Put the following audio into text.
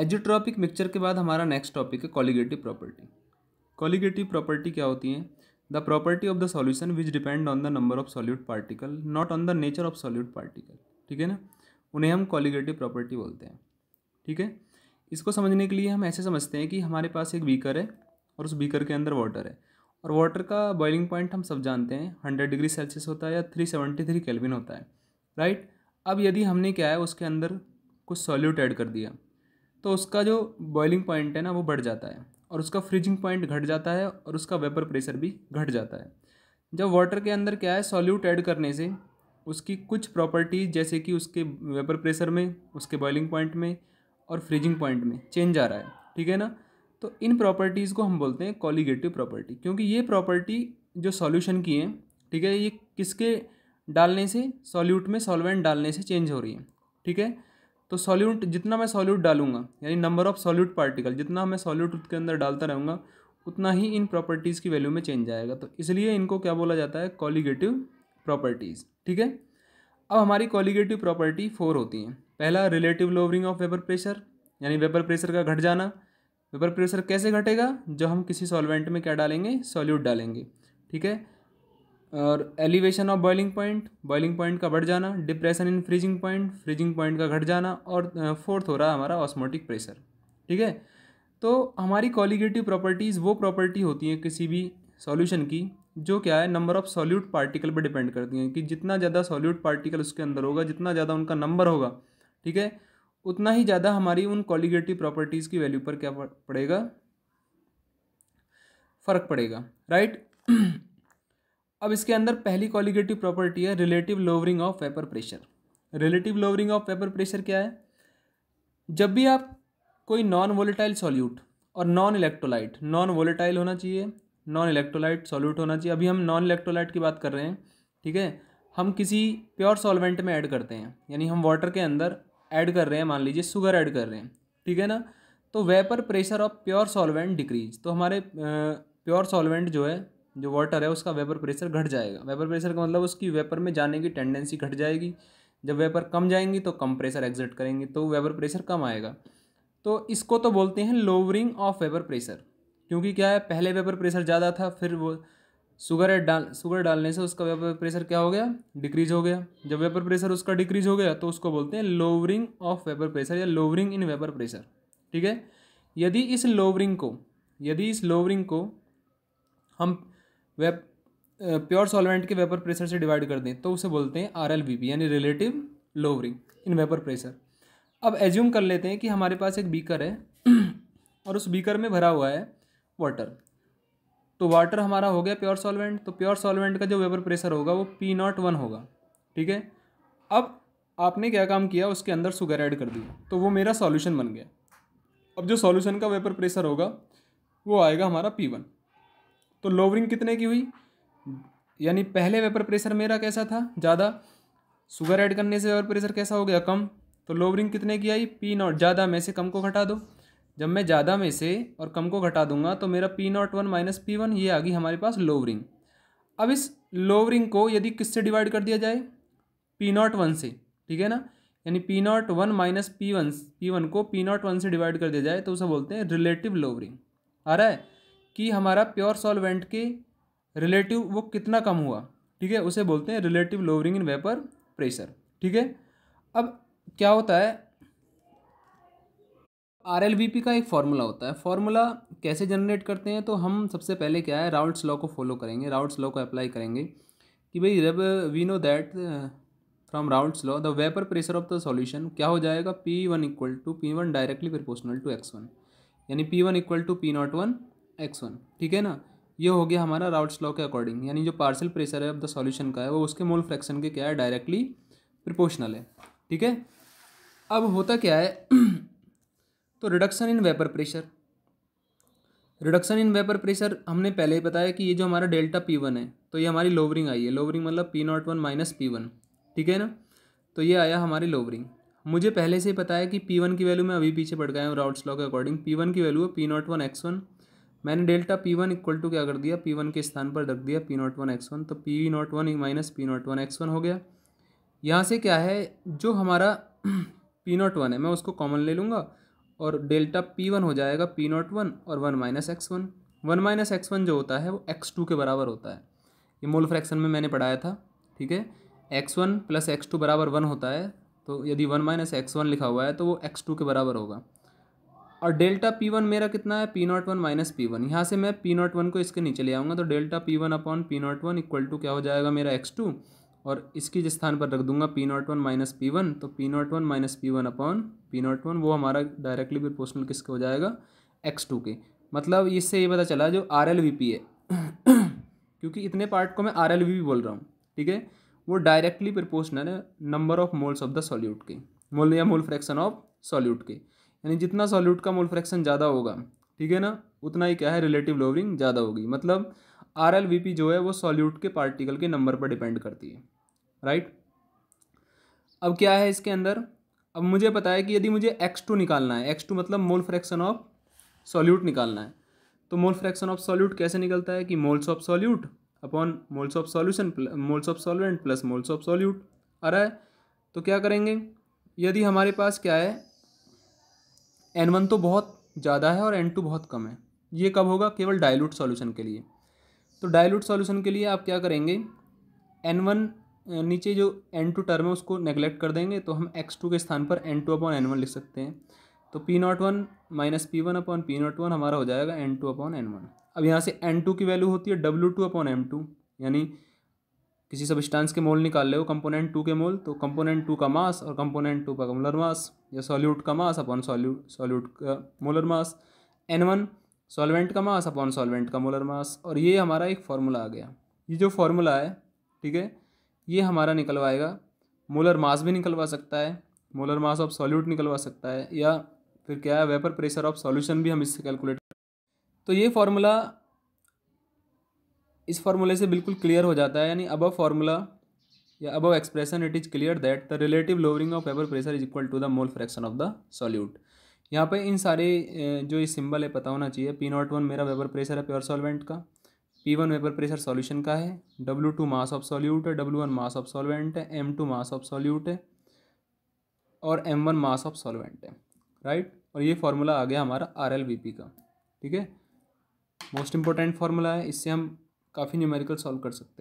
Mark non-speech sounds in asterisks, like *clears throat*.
एजिट्रॉपिक mixture के बाद हमारा नेक्स्ट टॉपिक है कॉलीगेटिव प्रॉपर्टी कॉलीगेटिव प्रॉपर्टी क्या होती है the property of the solution which depend on the number of solute particle not on the nature of solute particle ठीक है ना उन्हें हम कॉलीगेटिव प्रॉपर्टी बोलते हैं ठीक है इसको समझने के लिए हम ऐसे समझते हैं कि हमारे पास एक बीकर है और उस बीकर के अंदर वाटर है और वाटर का बॉइलिंग पॉइंट हम सब जानते हैं हंड्रेड डिग्री सेल्सियस होता है या थ्री सेवेंटी थ्री कैलविन होता है राइट अब यदि हमने क्या है उसके अंदर कुछ सॉल्यूट ऐड कर दिया तो उसका जो बॉइलिंग पॉइंट है ना वो बढ़ जाता है और उसका फ्रीजिंग पॉइंट घट जाता है और उसका वेपर प्रेशर भी घट जाता है जब वाटर के अंदर क्या है सॉल्यूट ऐड करने से उसकी कुछ प्रॉपर्टीज जैसे कि उसके वेपर प्रेशर में उसके बॉइलिंग पॉइंट में और फ्रीजिंग पॉइंट में चेंज आ रहा है ठीक है ना तो इन प्रॉपर्टीज़ को हम बोलते हैं कॉलीगेटिव प्रॉपर्टी क्योंकि ये प्रॉपर्टी जो सॉल्यूशन की है ठीक है ये किसके डालने से सॉल्यूट में सॉल्वेंट डालने से चेंज हो रही है ठीक है तो सॉल्यूट जितना मैं सॉल्यूट डालूंगा यानी नंबर ऑफ सॉल्यूट पार्टिकल जितना मैं सॉल्यूट उसके अंदर डालता रहूँगा उतना ही इन प्रॉपर्टीज़ की वैल्यू में चेंज आएगा तो इसलिए इनको क्या बोला जाता है कॉलीगेटिव प्रॉपर्टीज़ ठीक है अब हमारी कॉलीगेटिव प्रॉपर्टी फोर होती हैं पहला relative lowering of vapour pressure यानी वेपर प्रेशर का घट जाना वेपर प्रेशर कैसे घटेगा जब हम किसी सॉल्वेंट में क्या डालेंगे सॉल्यूट डालेंगे ठीक है और elevation of boiling point boiling point का बढ़ जाना depression in freezing point freezing point का घट जाना और फोर्थ हो रहा है हमारा ऑस्मोटिक प्रेशर ठीक है तो हमारी कॉलीगेटिव प्रॉपर्टीज़ वो प्रॉपर्टी होती हैं किसी भी सॉल्यूशन की जो क्या है नंबर ऑफ सॉल्यूट पार्टिकल पर डिपेंड करती हैं कि जितना ज़्यादा सॉल्यूट पार्टिकल उसके अंदर होगा जितना ज़्यादा उनका नंबर होगा ठीक है उतना ही ज़्यादा हमारी उन कॉलीगेटिव प्रॉपर्टीज़ की वैल्यू पर क्या पड़ेगा फ़र्क पड़ेगा राइट *clears throat* अब इसके अंदर पहली कॉलीगेटिव प्रॉपर्टी है relative lowering of vapour pressure relative lowering of vapour pressure क्या है जब भी आप कोई नॉन वोलेटाइल सॉल्यूट और नॉन इलेक्ट्रोलाइट नॉन वोलेटाइल होना चाहिए नॉन इलेक्ट्रोलाइट सॉल्यूट होना चाहिए अभी हम नॉन इलेक्ट्रोलाइट की बात कर रहे हैं ठीक है हम किसी प्योर सॉल्वेंट में ऐड करते हैं यानी हम वाटर के अंदर ऐड कर रहे हैं मान लीजिए शुगर ऐड कर रहे हैं ठीक है ना तो vapour pressure of pure solvent decrease तो हमारे प्योर सॉल्वेंट जो है जो वाटर है उसका वेपर प्रेशर घट जाएगा वेपर प्रेशर का मतलब उसकी वेपर में जाने की टेंडेंसी घट जाएगी जब वेपर कम जाएंगी तो कम प्रेशर एग्जिट करेंगी तो वेपर प्रेशर कम आएगा तो इसको तो बोलते हैं लोवरिंग ऑफ वेपर प्रेशर क्योंकि क्या है पहले वेपर प्रेशर ज़्यादा था फिर वो शुगर डाल शुगर डालने से उसका वेपर प्रेशर क्या हो गया डिक्रीज हो गया जब वेपर प्रेशर उसका डिक्रीज हो गया तो उसको बोलते हैं लोवरिंग ऑफ वेपर प्रेशर या लोवरिंग इन वेपर प्रेशर ठीक है यदि इस लोवरिंग को यदि इस लोवरिंग को हम वेप प्योर सॉल्वेंट के वेपर प्रेशर से डिवाइड कर दें तो उसे बोलते हैं आर एल यानी relative lowering in vapour pressure अब एज्यूम कर लेते हैं कि हमारे पास एक बीकर है *clears throat* और उस बीकर में भरा हुआ है वाटर तो वाटर हमारा हो गया प्योर सॉल्वेंट तो प्योर सॉल्वेंट का जो वेपर प्रेशर होगा वो पी नॉट वन होगा ठीक है अब आपने क्या काम किया उसके अंदर शुगर ऐड कर दिया तो वो मेरा सॉल्यूशन बन गया अब जो सॉल्यूशन का वेपर प्रेशर होगा वो आएगा हमारा पी वन तो लोवरिंग कितने की हुई यानी पहले वेपर प्रेशर मेरा कैसा था ज़्यादा शुगर ऐड करने से वेपर प्रेशर कैसा हो गया कम तो लोवरिंग कितने की आई पी नॉट ज़्यादा में से कम को घटा दो जब मैं ज़्यादा में से और कम को घटा दूंगा तो मेरा P nought one minus P one ये आ गई हमारे पास लोवरिंग अब इस लोवरिंग को यदि किससे डिवाइड कर दिया जाए पी नॉट वन से ठीक है ना यानी P nought one minus P one P one को पी नॉट वन से डिवाइड कर दिया जाए तो उसे बोलते हैं रिलेटिव लोवरिंग आ रहा है कि हमारा प्योर सॉल्वेंट के रिलेटिव वो कितना कम हुआ ठीक है उसे बोलते हैं relative lowering in vapour pressure ठीक है अब क्या होता है आर एल बी पी का एक फार्मूला होता है फार्मूला कैसे जनरेट करते हैं तो हम सबसे पहले क्या है राउट्स लॉ को फॉलो करेंगे राउट्स लॉ को अप्लाई करेंगे कि भाई जब we know that from Raoult's law the vapour pressure of the solution क्या हो जाएगा P one equal to P one directly proportional to X one यानी P one equal to P nought one X one ठीक है ना ये हो गया हमारा राउट्स लॉ के अकॉर्डिंग यानी जो पार्सल प्रेशर है अब द सॉल्यूशन का है वो उसके मोल फ्रैक्शन के क्या है डायरेक्टली प्रिपोर्शनल है ठीक है अब होता क्या है *clears throat* तो reduction in vapour pressure reduction in vapour pressure हमने पहले ही बताया कि ये जो हमारा डेल्टा पी वन है तो ये हमारी लोवरिंग आई है लोवरिंग मतलब P nought one minus P one ठीक है ना तो ये आया हमारी लोवरिंग मुझे पहले से ही पता है कि पी वन की वैल्यू मैं अभी पीछे पड़ गया हूँ राउट्स लॉ के अकॉर्डिंग पी वन की वैल्यू है P nought one X one मैंने delta P one equal to क्या कर दिया पी वन के स्थान पर रख दिया P nought one X one तो P nought one minus P nought one X one हो गया यहाँ से क्या है जो हमारा पी नॉट वन है मैं उसको कॉमन ले लूँगा और डेल्टा पी वन हो जाएगा पी नॉट वन और one minus X one one minus X one जो होता है वो एक्स टू के बराबर होता है ये मोल फ्रैक्शन में मैंने पढ़ाया था ठीक है X one plus X two बराबर वन होता है तो यदि वन माइनस एक्स वन लिखा हुआ है तो वो एक्स टू के बराबर होगा और डेल्टा पी वन मेरा कितना है P nought one minus P one यहाँ से मैं पी नॉट वन को इसके नीचे ले आऊँगा तो delta P one upon P nought one equal to क्या हो जाएगा मेरा एक्स टू और इसकी जिस स्थान पर रख दूंगा P nought one minus P one तो P nought one minus P one upon P nought one वो हमारा डायरेक्टली पोस्टल किसके हो जाएगा एक्स टू के मतलब इससे ये पता चला जो आर एल वी पी है *coughs* क्योंकि इतने पार्ट को मैं आर एल वी भी बोल रहा हूँ ठीक है वो डायरेक्टली प्रोपोर्शनल है number of moles of the solute के मोल या मोल फ्रैक्शन ऑफ सॉल्यूट के यानी जितना सॉल्यूट का मोल फ्रैक्शन ज़्यादा होगा ठीक है ना उतना ही क्या है रिलेटिव लोवरिंग ज़्यादा होगी मतलब आर एल वी पी जो है वो सॉल्यूट के पार्टिकल के नंबर पर डिपेंड करती है राइट अब क्या है इसके अंदर अब मुझे पता है कि यदि मुझे एक्स टू निकालना है एक्स टू मतलब मोल फ्रैक्शन ऑफ सॉल्यूट निकालना है तो मोल फ्रैक्शन ऑफ सॉल्यूट कैसे निकलता है कि moles of solute upon moles of solution moles of solvent plus moles of solute आ रहा है तो क्या करेंगे यदि हमारे पास क्या है एन वन तो बहुत ज़्यादा है और एन टू बहुत कम है ये कब होगा केवल डायलूट सॉल्यूशन के लिए तो डायलूट सॉल्यूशन के लिए आप क्या करेंगे एन वन नीचे जो एन टू टर्म है उसको नेगलेक्ट कर देंगे तो हम एक्स टू के स्थान पर N two upon N one लिख सकते हैं तो P nought one minus P one upon P nought one हमारा हो जाएगा N two upon N one अब यहाँ से एन टू की वैल्यू होती है W two upon M two यानी किसी सब्सटेंस के मोल निकाल ले कंपोनेंट टू के मोल तो कंपोनेंट टू का मास और कंपोनेंट टू का मोलर मास या सॉल्यूट का मास अपॉन सॉल्यूट सॉल्यूट का molar mass N one solvent का मास अपॉन सॉल्वेंट का मोलर मास और ये हमारा एक फार्मूला आ गया ये जो फार्मूला है ठीक है ये हमारा निकलवाएगा मोलर मास भी निकलवा सकता है मोलर मास ऑफ सॉल्यूट निकलवा सकता है या फिर क्या है वेपर प्रेशर ऑफ सॉल्यूशन भी हम इससे कैलकुलेट तो ये फार्मूला इस फॉर्मूले से बिल्कुल क्लियर हो जाता है यानी अबव फार्मूला या above expression it is clear that the relative lowering of vapour pressure is equal to the mole fraction of the solute यहाँ पे इन सारे जो ये सिंबल है पता होना चाहिए पी नॉट वन मेरा वेबर प्रेशर है प्योर सॉल्वेंट का P one vapour pressure solution का है W two mass of solute है W one mass of solvent है M two mass of solute है और M one mass of solvent है राइट और ये फार्मूला आ गया हमारा आर एल वी पी का ठीक है मोस्ट इंपॉर्टेंट फार्मूला है इससे हम काफ़ी न्यूमेरिकल सॉल्व कर सकते हैं